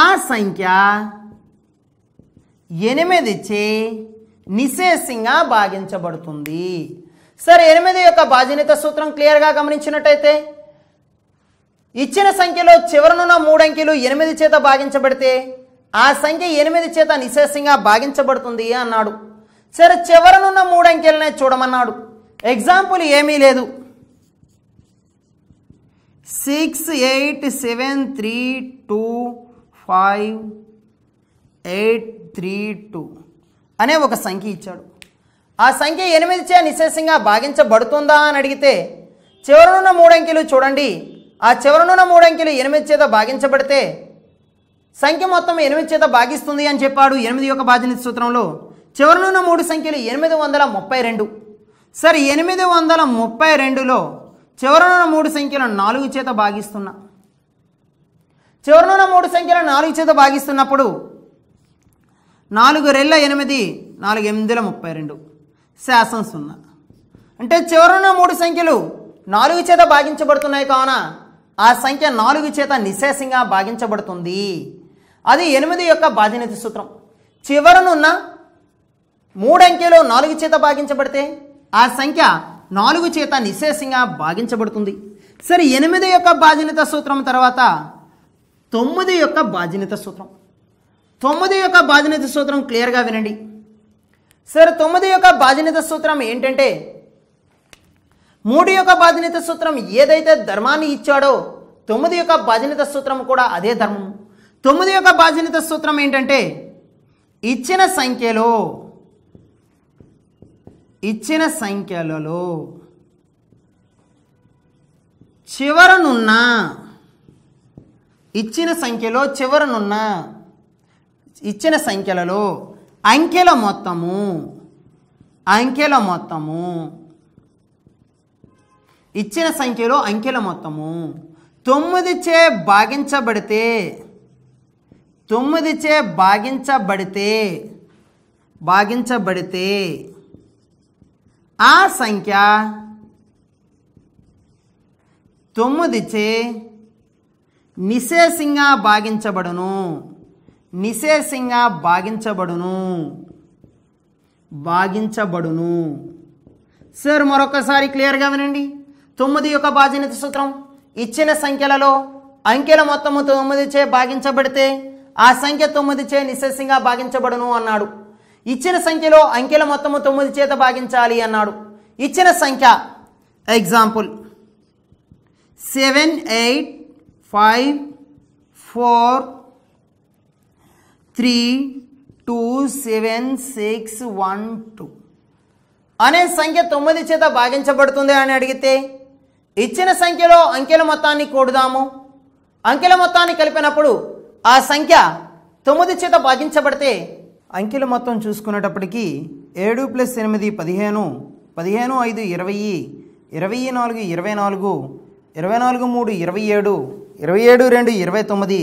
ఆ సంఖ్య ఎనిమిదిచే నిశేషంగా భాగించబడుతుంది సరే ఎనిమిది యొక్క బాధ్యత సూత్రం క్లియర్గా గమనించినట్టయితే ఇచ్చిన సంఖ్యలో చివరనున్న మూడంకెలు ఎనిమిది చేత భాగించబడితే ఆ సంఖ్య ఎనిమిది చేత నిశేషంగా భాగించబడుతుంది అన్నాడు సరే చివరనున్న మూడంకెలనే చూడమన్నాడు ఎగ్జాంపుల్ ఏమీ లేదు six eight seven three two five eight three two అనే ఒక సంఖ్య ఇచ్చాడు ఆ సంఖ్య ఎనిమిది చే నిశేషంగా భాగించబడుతుందా అని అడిగితే చివరనున్న మూడంకెలు చూడండి ఆ చివరనున్న మూడంకెలు ఎనిమిది చేత భాగించబడితే సంఖ్య మొత్తం ఎనిమిది చేత భాగిస్తుంది అని చెప్పాడు ఎనిమిది యొక్క బాధ్యత సూత్రంలో చివరనున్న మూడు సంఖ్యలు ఎనిమిది వందల ముప్పై రెండు సార్ ఎనిమిది వందల ముప్పై రెండులో చివరనున్న మూడు సంఖ్యలు నాలుగు చేత భాగిస్తున్నా చివరనున్న మూడు సంఖ్యలు నాలుగు చేత భాగిస్తున్నప్పుడు నాలుగు రెళ్ళ ఎనిమిది నాలుగు ఎనిమిదిల ముప్పై రెండు శాసం సున్నా అంటే చివరిన మూడు సంఖ్యలు నాలుగు చేత భాగించబడుతున్నాయి కావున ఆ సంఖ్య నాలుగు చేత నిశేషంగా భాగించబడుతుంది అది ఎనిమిది యొక్క బాధ్యత సూత్రం చివరనున్న మూడు అంకెలు నాలుగు చేత భాగించబడితే ఆ సంఖ్య నాలుగు చేత నిశేషంగా భాగించబడుతుంది సరే ఎనిమిది యొక్క బాధ్యత సూత్రం తర్వాత తొమ్మిది యొక్క బాధ్యత సూత్రం తొమ్మిది యొక్క బాధ్యత సూత్రం క్లియర్గా వినండి సార్ తొమ్మిది యొక్క బాధ్యత సూత్రం ఏంటంటే మూడు యొక్క బాధ్యత సూత్రం ఏదైతే ధర్మాన్ని ఇచ్చాడో తొమ్మిది యొక్క బాధ్యత సూత్రం కూడా అదే ధర్మం తొమ్మిది యొక్క బాధ్యత సూత్రం ఏంటంటే ఇచ్చిన సంఖ్యలో ఇచ్చిన సంఖ్యలలో చివరనున్న ఇచ్చిన సంఖ్యలో చివరనున్న ఇచ్చిన సంఖ్యలలో అంకెల మొత్తము అంకెల మొత్తము ఇచ్చిన సంఖ్యలో అంకెల మొత్తము తొమ్మిదిచే భాగించబడితే తొమ్మిదిచే భాగించబడితే భాగించబడితే ఆ సంఖ్య తొమ్మిదిచే నిశేషంగా భాగించబడును నిశేషంగా భాగించబడును భాగించబడును సార్ మరొకసారి క్లియర్గా వినండి తొమ్మిది యొక్క బాధ్యత సూత్రం ఇచ్చిన సంఖ్యలలో అంకెల మొత్తము తొమ్మిది చే భాగించబడితే ఆ సంఖ్య తొమ్మిది చే నిశేషంగా భాగించబడును అన్నాడు ఇచ్చిన సంఖ్యలో అంకెల మొత్తము తొమ్మిది చేత భాగించాలి అన్నాడు ఇచ్చిన సంఖ్య example seven eight five four three two seven six one two అనే సంఖ్య తొమ్మిది చేత భాగించబడుతుంది అని అడిగితే ఇచ్చిన సంఖ్యలో అంకెల మొత్తాన్ని కూడుదాము అంకెల మొత్తాన్ని కలిపినప్పుడు ఆ సంఖ్య తొమ్మిది చేత భాగించబడితే అంకెల మొత్తం చూసుకునేటప్పటికీ ఏడు ప్లస్ ఎనిమిది పదిహేను పదిహేను ఐదు ఇరవై ఇరవై నాలుగు ఇరవై నాలుగు ఇరవై నాలుగు మూడు ఇరవై ఏడు ఇరవై ఏడు రెండు ఇరవై తొమ్మిది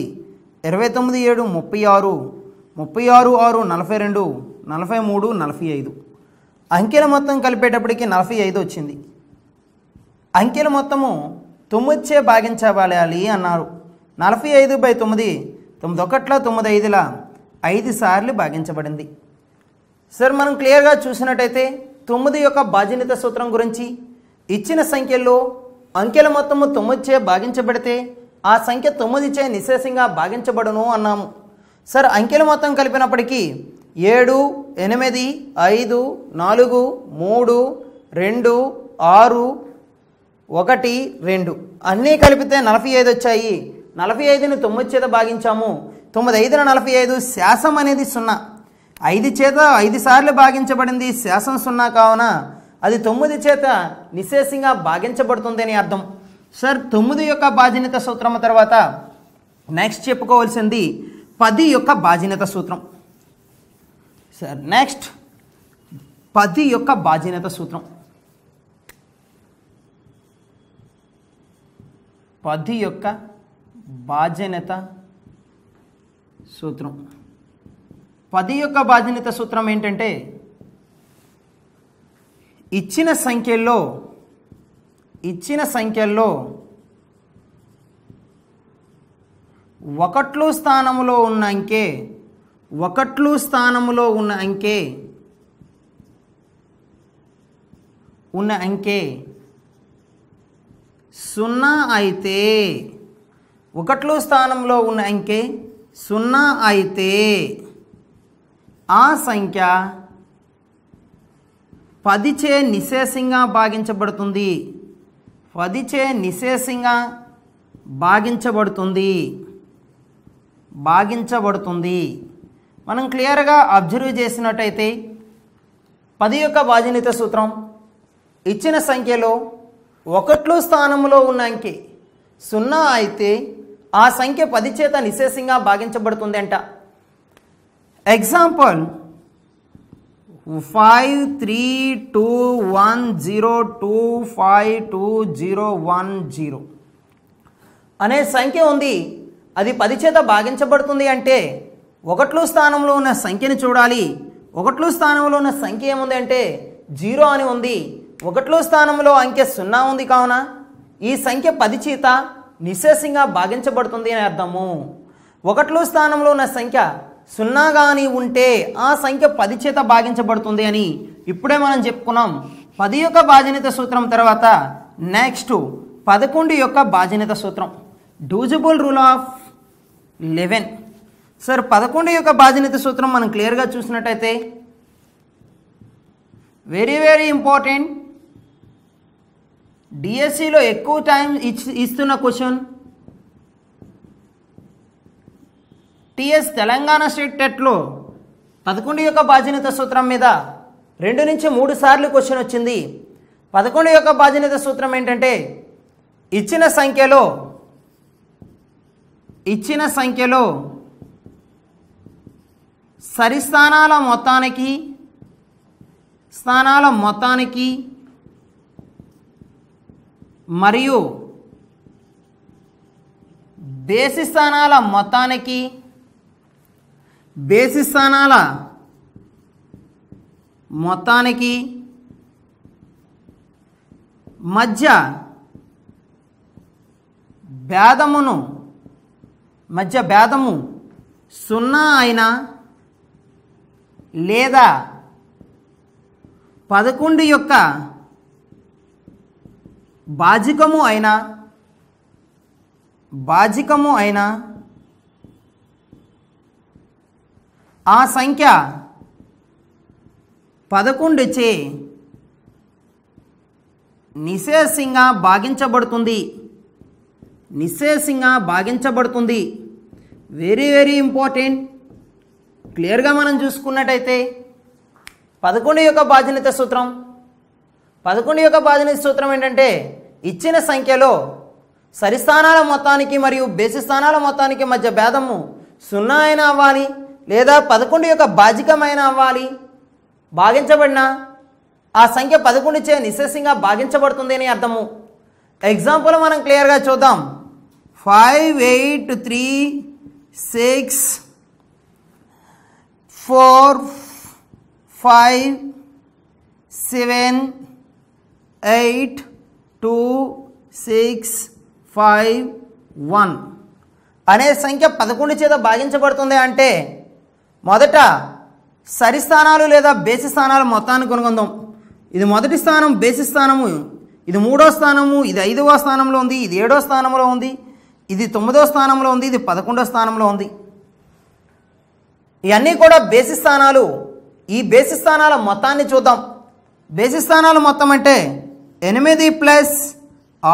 ఇరవై తొమ్మిది ఏడు ముప్పై ఆరు ముప్పై ఆరు ఆరు నలభై రెండు నలభై మూడు నలభై ఐదు అంకెల మొత్తం కలిపేటప్పటికి నలభై ఐదు వచ్చింది అంకెల మొత్తము తొమ్మిదిచే భాగించబడాలి అన్నారు నలభై ఐదు బై తొమ్మిది తొమ్మిది ఒకట్ల తొమ్మిది ఐదుల ఐదు సార్లు భాగించబడింది సార్ మనం క్లియర్గా చూసినట్టయితే తొమ్మిది యొక్క బాధ్యత సూత్రం గురించి ఇచ్చిన సంఖ్యల్లో అంకెల మొత్తము తొమ్మిదిచే భాగించబడితే ఆ సంఖ్య తొమ్మిదిచే నిశేషంగా భాగించబడును అన్నాము సార్ అంకెలు మొత్తం కలిపినప్పటికీ ఏడు ఎనిమిది ఐదు నాలుగు మూడు రెండు ఆరు ఒకటి రెండు అన్నీ కలిపితే నలభై ఐదు వచ్చాయి నలభై ఐదుని తొమ్మిది చేత భాగించాము తొమ్మిది ఐదున నలభై ఐదు శాసం అనేది సున్నా ఐదు చేత ఐదు సార్లు భాగించబడింది శాసం సున్నా కావున అది తొమ్మిది చేత నిశేషంగా భాగించబడుతుందని అర్థం సార్ తొమ్మిది యొక్క బాధ్యత సూత్రం తర్వాత నెక్స్ట్ చెప్పుకోవాల్సింది పది యొక్క బాజీనత సూత్రం సార్ నెక్స్ట్ పది యొక్క బాజీనత సూత్రం పది యొక్క బాధ్యత సూత్రం పది యొక్క బాధ్యత సూత్రం ఏంటంటే ఇచ్చిన సంఖ్యల్లో ఇచ్చిన సంఖ్యల్లో ఒకట్లు స్థానములో ఉన్న అంకె ఒకట్లు స్థానములో ఉన్న అంకె ఉన్న అంకె సున్నా అయితే ఒకట్లు స్థానంలో ఉన్న అంకె సున్నా అయితే ఆ సంఖ్య పదిచే నిశేషంగా భాగించబడుతుంది పదిచే నిశేషంగా భాగించబడుతుంది భాగించబడుతుంది మనం క్లియర్గా అబ్జర్వ్ చేసినట్టయితే పది యొక్క బాధ్యత సూత్రం ఇచ్చిన సంఖ్యలో ఒకట్లో స్థానంలో ఉన్న అంకె సున్నా అయితే ఆ సంఖ్య పది చేత నిశేషంగా భాగించబడుతుంది అంట example five three two one zero two five two zero one zero అనే సంఖ్య ఉంది అది పది చేత భాగించబడుతుంది అంటే ఒకట్లు స్థానంలో ఉన్న సంఖ్యని చూడాలి ఒకట్లు స్థానంలో ఉన్న సంఖ్య ఏముంది అంటే జీరో అని ఉంది ఒకట్లో స్థానంలో అంకె సున్నా ఉంది కావున ఈ సంఖ్య పది చేత నిశేషంగా భాగించబడుతుంది అని అర్థము ఒకట్లో స్థానంలో ఉన్న సంఖ్య సున్నా అని ఉంటే ఆ సంఖ్య పది చేత భాగించబడుతుంది అని ఇప్పుడే మనం చెప్పుకున్నాం పది యొక్క భాజనిత సూత్రం తర్వాత నెక్స్ట్ పదకొండు యొక్క భాజనిత సూత్రం divisible rule of eleven sir పదకొండు యొక్క బాధ్యత సూత్రం మనం క్లియర్గా చూసినట్టయితే వెరీ వెరీ ఇంపార్టెంట్ డిఎస్సిలో ఎక్కువ టైం ఇస్తున్న క్వశ్చన్ టిఎస్ తెలంగాణ స్టేట్ టెట్లో పదకొండు యొక్క బాధ్యత సూత్రం మీద రెండు నుంచి మూడు సార్లు క్వశ్చన్ వచ్చింది పదకొండు యొక్క బాధ్యత సూత్రం ఏంటంటే ఇచ్చిన సంఖ్యలో ఇచ్చిన సంఖ్యలో సరి స్థానాల మొత్తానికి స్థానాల మొత్తానికి మరియు బేసి స్థానాల మొత్తానికి బేసి స్థానాల మొత్తానికి మధ్య భేదమును మధ్య భేదము సున్నా అయినా లేదా పదకొండు యొక్క బాజికము అయినా బాజికము అయినా ఆ సంఖ్య పదకొండుచే నిశేషంగా భాగించబడుతుంది నిశ్శేషంగా భాగించబడుతుంది వెరీ వెరీ ఇంపార్టెంట్ క్లియర్గా మనం చూసుకున్నట్టయితే పదకొండు యొక్క బాధ్యత సూత్రం పదకొండు యొక్క బాధ్యత సూత్రం ఏంటంటే ఇచ్చిన సంఖ్యలో సరి స్థానాల మొత్తానికి మరియు బేసి స్థానాల మొత్తానికి మధ్య భేదము సున్నా అయినా అవ్వాలి లేదా పదకొండు యొక్క బాధికమైన అవ్వాలి భాగించబడిన ఆ సంఖ్య పదకొండు చే నిశ్శేషంగా భాగించబడుతుంది అని అర్థము ఎగ్జాంపుల్ మనం క్లియర్గా చూద్దాం five eight three six four five seven eight two six five one అనే సంఖ్య పదకొండు చేత భాగించబడుతుంది అంటే మొదట సరి స్థానాలు లేదా బేసి స్థానాలు మొత్తాన్ని కొనుగొందాం ఇది మొదటి స్థానం బేసి స్థానము ఇది మూడో స్థానము ఇది ఐదవ స్థానంలో ఉంది ఇది ఏడో స్థానంలో ఉంది ఇది తొమ్మిదో స్థానంలో ఉంది ఇది పదకొండో స్థానంలో ఉంది ఇవన్నీ కూడా బేసి స్థానాలు ఈ బేసి స్థానాల మొత్తాన్ని చూద్దాం బేసి స్థానాలు మొత్తం అంటే ఎనిమిది ప్లస్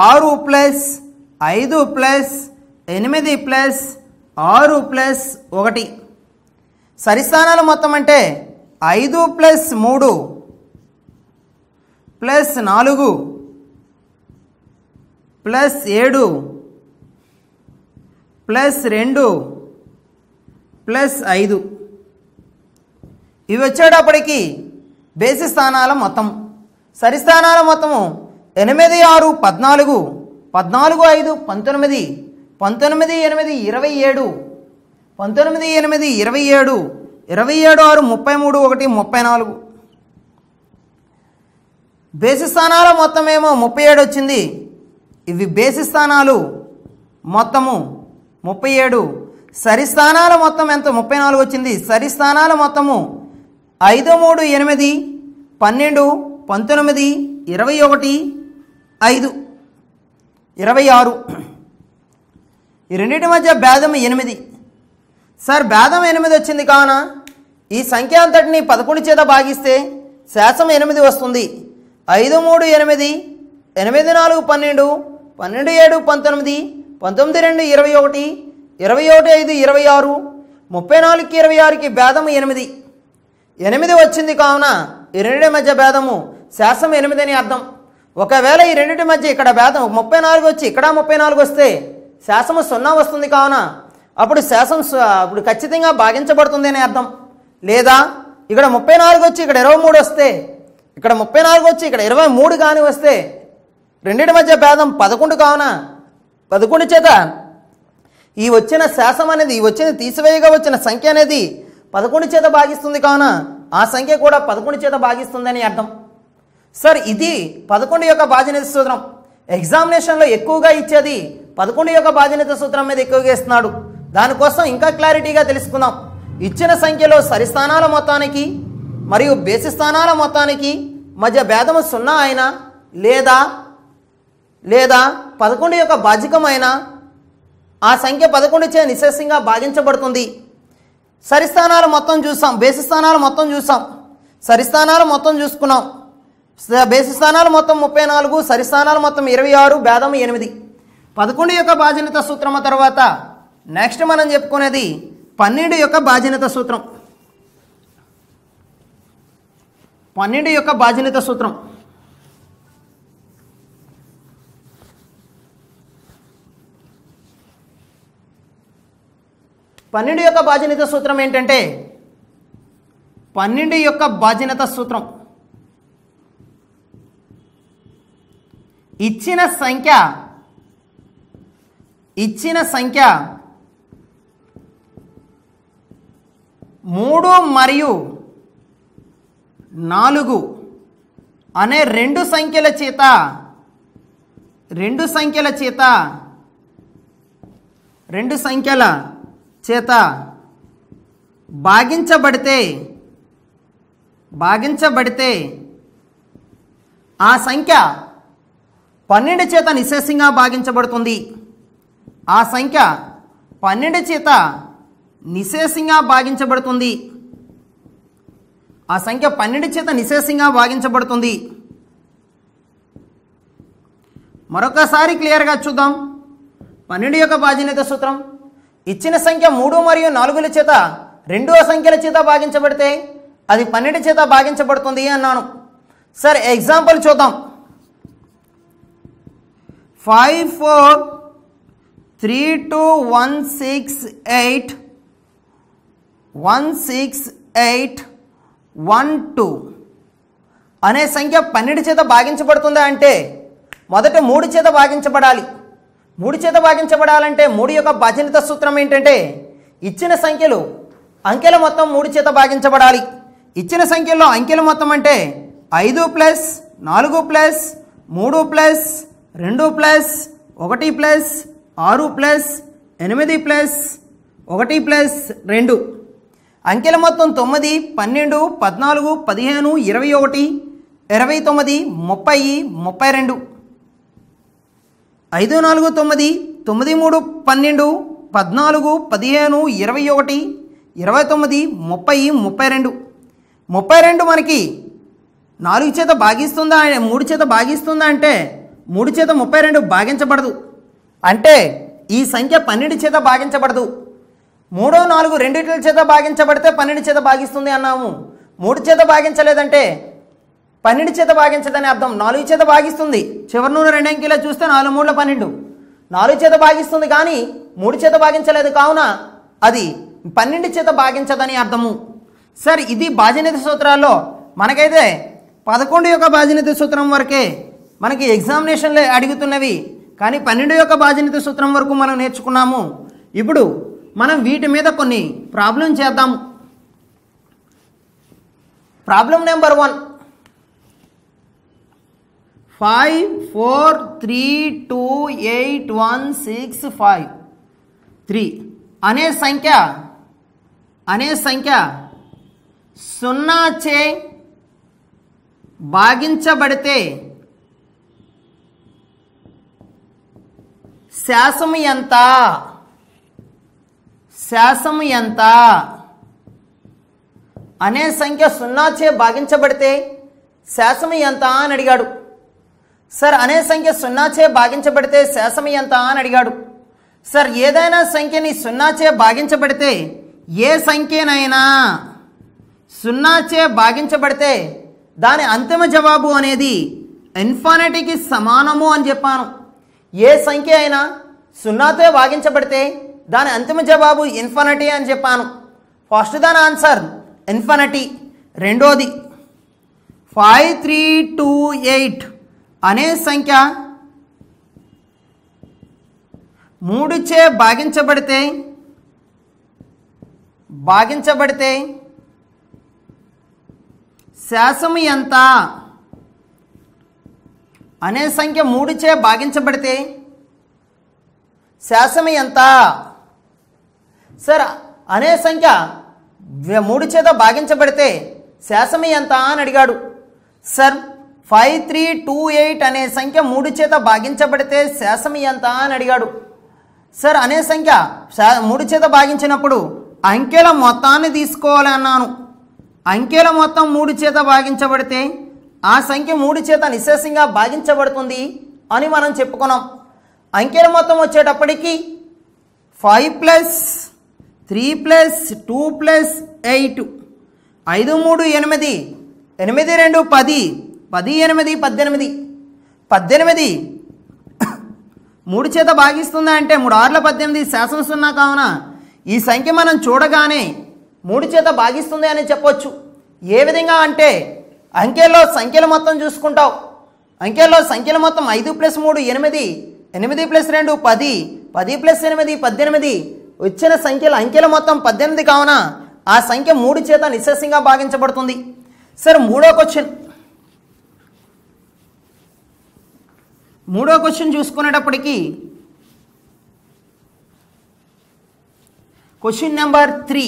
ఆరు ప్లస్ ఐదు ప్లస్ ఎనిమిది ప్లస్ ఆరు ప్లస్ ఒకటి సరిస్థానాలు మొత్తం అంటే ఐదు ప్లస్ మూడు ప్లస్ నాలుగు ప్లస్ ఏడు ప్లస్ రెండు ప్లస్ ఐదు ఇవి వచ్చేటప్పటికి బేసి స్థానాల మొత్తం సరి స్థానాల మొత్తము ఎనిమిది ఆరు పద్నాలుగు పద్నాలుగు ఐదు పంతొమ్మిది పంతొమ్మిది ఎనిమిది ఇరవై ఏడు పంతొమ్మిది ఎనిమిది ఇరవై ఏడు ఇరవై ఏడు ఆరు ముప్పై మూడు ఒకటి ముప్పై నాలుగు బేసి స్థానాల మొత్తం ఏమో ముప్పై ఏడు వచ్చింది ఇవి బేసి స్థానాలు మొత్తము ముప్పై ఏడు సరి స్థానాల మొత్తం ఎంత ముప్పై నాలుగు వచ్చింది సరి స్థానాల మొత్తము ఐదు మూడు ఎనిమిది పన్నెండు పంతొమ్మిది ఇరవై ఒకటి ఐదు ఇరవై ఆరు ఈ రెండింటి మధ్య భేదం ఎనిమిది సార్ భేదం ఎనిమిది వచ్చింది కావున ఈ సంఖ్య అంతటిని పదకొండు చేత భాగిస్తే శాసం ఎనిమిది వస్తుంది ఐదు మూడు ఎనిమిది ఎనిమిది నాలుగు పన్నెండు పన్నెండు ఏడు పంతొమ్మిది పంతొమ్మిది రెండు ఇరవై ఒకటి ఇరవై ఒకటి ఐదు ఇరవై ఆరు ముప్పై నాలుగుకి ఇరవై ఆరుకి భేదము ఎనిమిది ఎనిమిది వచ్చింది కావున ఈ రెండింటి మధ్య భేదము శాసం ఎనిమిది అని అర్థం ఒకవేళ ఈ రెండింటి మధ్య ఇక్కడ భేదం ముప్పై నాలుగు వచ్చి ఇక్కడ ముప్పై నాలుగు వస్తే శాసము సున్నా వస్తుంది కావున అప్పుడు శాసం అప్పుడు ఖచ్చితంగా భాగించబడుతుంది అని అర్థం లేదా ఇక్కడ ముప్పై నాలుగు వచ్చి ఇక్కడ ఇరవై మూడు వస్తే ఇక్కడ ముప్పై నాలుగు వచ్చి ఇక్కడ ఇరవై మూడు కానీ వస్తే రెండింటి మధ్య భేదం పదకొండు కావున పదకొండు చేత ఈ వచ్చిన శాసం అనేది ఈ వచ్చిన తీసివేయగా వచ్చిన సంఖ్య అనేది పదకొండు చేత భాగిస్తుంది కావున ఆ సంఖ్య కూడా పదకొండు చేత భాగిస్తుందని అర్థం సార్ ఇది పదకొండు యొక్క బాధ్యత సూత్రం ఎగ్జామినేషన్లో ఎక్కువగా ఇచ్చేది పదకొండు యొక్క బాధ్యత సూత్రం మీద ఎక్కువగా ఇస్తున్నాడు దానికోసం ఇంకా క్లారిటీగా తెలుసుకుందాం ఇచ్చిన సంఖ్యలో సరిస్థానాల మొత్తానికి మరియు బేసి స్థానాల మొత్తానికి మధ్య భేదము సున్నా అయినా లేదా లేదా పదకొండు యొక్క భాజకమైన ఆ సంఖ్య పదకొండుచే నిశ్శేషంగా భాగించబడుతుంది సరిస్థానాలు మొత్తం చూసాం బేసిస్థానాలు మొత్తం చూసాం సరిస్థానాలు మొత్తం చూసుకున్నాం బేసిస్థానాలు మొత్తం ముప్పై నాలుగు సరిస్థానాలు మొత్తం ఇరవై ఆరు భేదం ఎనిమిది పదకొండు యొక్క బాధ్యత సూత్రం తర్వాత నెక్స్ట్ మనం చెప్పుకునేది పన్నెండు యొక్క బాధ్యత సూత్రం పన్నెండు యొక్క బాధ్యత సూత్రం పన్నెండు యొక్క బాధ్యత సూత్రం ఏంటంటే పన్నెండు యొక్క బాధ్యత సూత్రం ఇచ్చిన సంఖ్య ఇచ్చిన సంఖ్య మూడు మరియు నాలుగు అనే రెండు సంఖ్యల చేత రెండు సంఖ్యల చేత రెండు సంఖ్యల చేత భాగించబడితే భాగించబడితే ఆ సంఖ్య పన్నెండు చేత నిశేషంగా భాగించబడుతుంది ఆ సంఖ్య పన్నెండు చేత నిశేషంగా భాగించబడుతుంది ఆ సంఖ్య పన్నెండు చేత నిశేషంగా భాగించబడుతుంది మరొకసారి క్లియర్గా చూద్దాం పన్నెండు యొక్క బాధ్యత సూత్రం ఇచ్చిన సంఖ్య మూడు మరియు నాలుగుల చేత రెండో సంఖ్యల చేత భాగించబడితే అది పన్నెండు చేత భాగించబడుతుంది అన్నాను సరే ఎగ్జాంపుల్ చూద్దాం five four three two one six eight one six eight one two అనే సంఖ్య పన్నెండు చేత భాగించబడుతుందా అంటే మొదట మూడు చేత భాగించబడాలి మూడు చేత భాగించబడాలంటే మూడు యొక్క బాధ్యత సూత్రం ఏంటంటే ఇచ్చిన సంఖ్యలు అంకెల మొత్తం మూడు చేత భాగించబడాలి ఇచ్చిన సంఖ్యల్లో అంకెల మొత్తం అంటే ఐదు ప్లస్ నాలుగు ప్లస్ మూడు ప్లస్ రెండు ప్లస్ ఒకటి ప్లస్ ఆరు ప్లస్ ఎనిమిది ప్లస్ ఒకటి ప్లస్ రెండు అంకెల మొత్తం తొమ్మిది పన్నెండు పద్నాలుగు పదిహేను ఇరవై ఒకటి ఇరవై తొమ్మిది ముప్పై ముప్పై రెండు ఐదు నాలుగు తొమ్మిది తొమ్మిది మూడు పన్నెండు పద్నాలుగు పదిహేను ఇరవై ఒకటి ఇరవై తొమ్మిది ముప్పై ముప్పై రెండు ముప్పై రెండు మనకి నాలుగు చేత భాగిస్తుందా మూడు చేత భాగిస్తుందా అంటే మూడు చేత ముప్పై రెండు భాగించబడదు అంటే ఈ సంఖ్య పన్నెండు చేత భాగించబడదు మూడో నాలుగు రెండింటి చేత భాగించబడితే పన్నెండు చేత భాగిస్తుంది అన్నాము మూడు చేత భాగించలేదంటే పన్నెండు చేత భాగించదని అర్థం నాలుగు చేత భాగిస్తుంది చివరి నూనె రెండు అంకెలా చూస్తే నాలుగు మూడుల పన్నెండు నాలుగు చేత భాగిస్తుంది కానీ మూడు చేత భాగించలేదు కావున అది పన్నెండు చేత భాగించదని అర్థము సార్ ఇది బాజనేత సూత్రాల్లో మనకైతే పదకొండు యొక్క బాజనేత సూత్రం వరకే మనకి ఎగ్జామినేషన్లే అడుగుతున్నవి కానీ పన్నెండు యొక్క బాజనీతి సూత్రం వరకు మనం నేర్చుకున్నాము ఇప్పుడు మనం వీటి మీద కొన్ని ప్రాబ్లం చేద్దాం problem number one five four three two eight one six five three అనే సంఖ్య అనే సంఖ్య సున్నా చే భాగించబడితే శాసము ఎంత శాసము ఎంత అనే సంఖ్య సున్నా చే భాగించబడితే శాసము ఎంత అని అడిగాడు సార్ అనే సంఖ్య సున్నాచే భాగించబడితే శేషం ఎంత అని అడిగాడు సార్ ఏదైనా సంఖ్యని సున్నాచే భాగించబడితే ఏ సంఖ్యనైనా సున్నాచే భాగించబడితే దాని అంతిమ జవాబు అనేది ఇన్ఫానిటీకి సమానము అని చెప్పాను ఏ సంఖ్య అయినా సున్నాతో భాగించబడితే దాని అంతిమ జవాబు ఇన్ఫానిటీ అని చెప్పాను ఫస్ట్ దాని ఆన్సర్ ఇన్ఫానిటీ రెండోది ఫైవ్ త్రీ టూ ఎయిట్ అనే సంఖ్య మూడుచే భాగించబడితే భాగించబడితే శాసము ఎంత అనే సంఖ్య మూడుచే భాగించబడితే శాసము ఎంత సార్ అనే సంఖ్య మూడు చేత భాగించబడితే శాసము ఎంత అని అడిగాడు sir five three two eight అనే సంఖ్య మూడు చేత భాగించబడితే శేషం ఎంత అని అడిగాడు సార్ అనే సంఖ్య మూడు చేత భాగించినప్పుడు అంకెల మొత్తాన్ని తీసుకోవాలన్నాను అంకెల మొత్తం మూడు చేత భాగించబడితే ఆ సంఖ్య మూడు చేత నిశేషంగా భాగించబడుతుంది అని మనం చెప్పుకున్నాం అంకెల మొత్తం వచ్చేటప్పటికి five plus three plus two plus eight ఐదు మూడు ఎనిమిది ఎనిమిది రెండు పది పది ఎనిమిది పద్దెనిమిది పద్దెనిమిది మూడు చేత భాగిస్తుందా అంటే మూడు ఆరుల పద్దెనిమిది శాసన సున్నా కావున ఈ సంఖ్య మనం చూడగానే మూడు చేత భాగిస్తుంది అని చెప్పొచ్చు ఏ విధంగా అంటే అంకెల్లో సంఖ్యల మొత్తం చూసుకుంటావు అంకెల్లో సంఖ్యల మొత్తం ఐదు ప్లస్ మూడు ఎనిమిది ఎనిమిది ప్లస్ రెండు పది పది ప్లస్ ఎనిమిది పద్దెనిమిది వచ్చిన సంఖ్యల అంకెల మొత్తం పద్దెనిమిది కావున ఆ సంఖ్య మూడు చేత నిశ్శంగా భాగించబడుతుంది సరే మూడో క్వశ్చన్ మూడో క్వశ్చన్ చూసుకునేటప్పటికీ question number three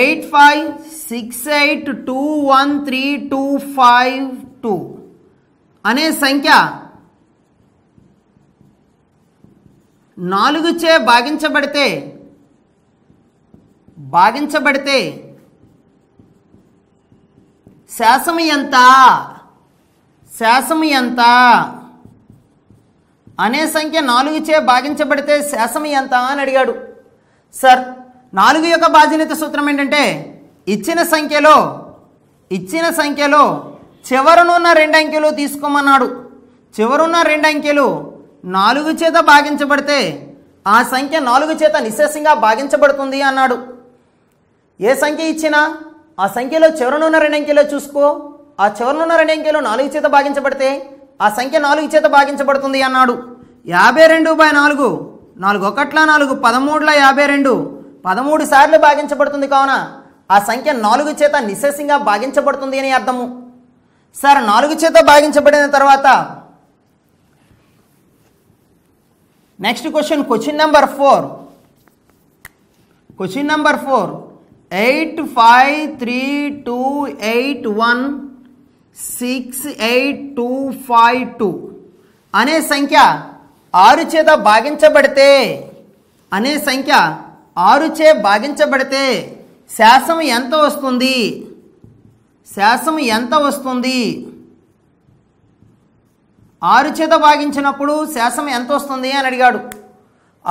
eight five six eight two one three two five two అనే సంఖ్య నాలుగుచే భాగించబడితే భాగించబడితే శాసము ఎంత శాసము ఎంత అనే సంఖ్య నాలుగుచే భాగించబడితే శాసము ఎంత అని అడిగాడు సార్ నాలుగు యొక్క బాధ్యత సూత్రం ఏంటంటే ఇచ్చిన సంఖ్యలో ఇచ్చిన సంఖ్యలో చివరనున్న రెండు అంకెలు తీసుకోమన్నాడు చివరున్న రెండు అంకెలు నాలుగు చేత భాగించబడితే ఆ సంఖ్య నాలుగు చేత నిశ్శేషంగా భాగించబడుతుంది అన్నాడు ఏ సంఖ్య ఇచ్చినా ఆ సంఖ్యలో చివరనున్న రెండు అంకెలో చూసుకో ఆ రెండు అంకెలు నాలుగు చేత భాగించబడితే ఆ సంఖ్య నాలుగు చేత భాగించబడుతుంది అన్నాడు యాభై రెండు బై నాలుగు నాలుగు ఒకట్ల నాలుగు పదమూడుల యాభై రెండు పదమూడు సార్లు భాగించబడుతుంది కావున ఆ సంఖ్య నాలుగు చేత నిశేషంగా భాగించబడుతుంది అని అర్థము సార్ నాలుగు చేత భాగించబడిన తర్వాత next question question number four question number four eight five three two eight one six eight two five two అనే సంఖ్య ఆరు చేత భాగించబడితే అనే సంఖ్య ఆరుచే భాగించబడితే శాసం ఎంత వస్తుంది శాసం ఎంత వస్తుంది ఆరు చేత భాగించినప్పుడు శాసం ఎంత వస్తుంది అని అడిగాడు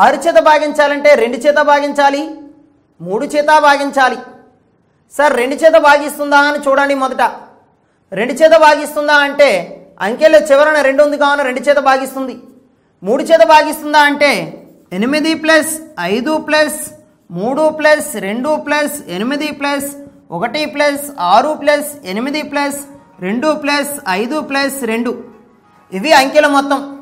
ఆరు చేత భాగించాలంటే రెండు చేత భాగించాలి మూడు చేత భాగించాలి సార్ రెండు చేత భాగిస్తుందా అని చూడండి మొదట రెండు చేత భాగిస్తుందా అంటే అంకెల చివరన రెండు ఉంది కావున రెండు చేత భాగిస్తుంది మూడు చేత భాగిస్తుందా అంటే ఎనిమిది ప్లస్ ఐదు ప్లస్ మూడు ప్లస్ రెండు ప్లస్ ఎనిమిది ప్లస్ ఒకటి ప్లస్ ఆరు ప్లస్ ఎనిమిది ప్లస్ రెండు ప్లస్ ఐదు ప్లస్ రెండు ఇవి అంకెల మొత్తం